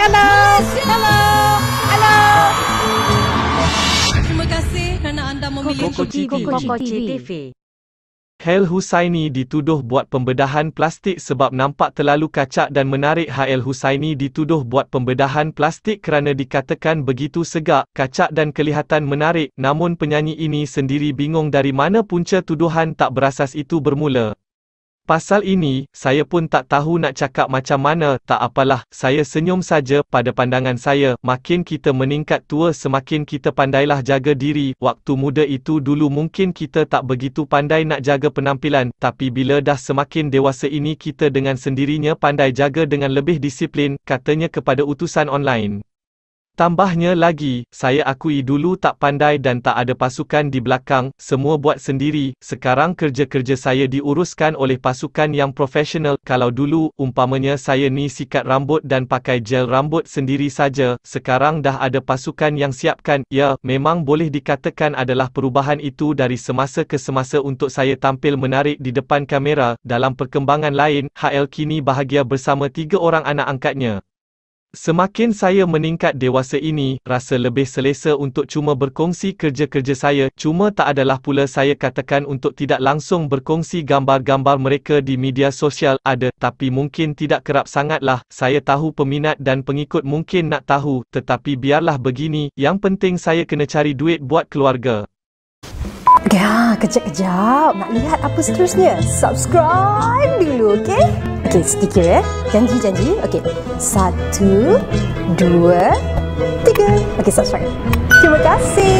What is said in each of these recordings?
Hello. Hello. Hello. Terima kasih kerana anda memilih Koko TV. Koko TV. Hel Husaini dituduh buat pembedahan plastik sebab nampak terlalu kacak dan menarik. Hel Husaini dituduh buat pembedahan plastik kerana dikatakan begitu segak, kacak dan kelihatan menarik. Namun penyanyi ini sendiri bingung dari mana punca tuduhan tak berasas itu bermula. Pasal ini, saya pun tak tahu nak cakap macam mana, tak apalah, saya senyum saja, pada pandangan saya, makin kita meningkat tua semakin kita pandailah jaga diri, waktu muda itu dulu mungkin kita tak begitu pandai nak jaga penampilan, tapi bila dah semakin dewasa ini kita dengan sendirinya pandai jaga dengan lebih disiplin, katanya kepada utusan online. Tambahnya lagi, saya akui dulu tak pandai dan tak ada pasukan di belakang, semua buat sendiri, sekarang kerja-kerja saya diuruskan oleh pasukan yang profesional, kalau dulu, umpamanya saya ni sikat rambut dan pakai gel rambut sendiri saja, sekarang dah ada pasukan yang siapkan, ya, memang boleh dikatakan adalah perubahan itu dari semasa ke semasa untuk saya tampil menarik di depan kamera, dalam perkembangan lain, HL kini bahagia bersama tiga orang anak angkatnya. Semakin saya meningkat dewasa ini, rasa lebih selesa untuk cuma berkongsi kerja-kerja saya, cuma tak adalah pula saya katakan untuk tidak langsung berkongsi gambar-gambar mereka di media sosial, ada, tapi mungkin tidak kerap sangatlah, saya tahu peminat dan pengikut mungkin nak tahu, tetapi biarlah begini, yang penting saya kena cari duit buat keluarga. Ya, kejap-kejap, nak lihat apa seterusnya? Subscribe dulu, okey? Okey, sedikit ya. Janji, janji. Okey. Satu, dua, tiga. Okey, subscribe. Terima kasih.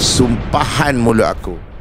Sumpahan mulut aku.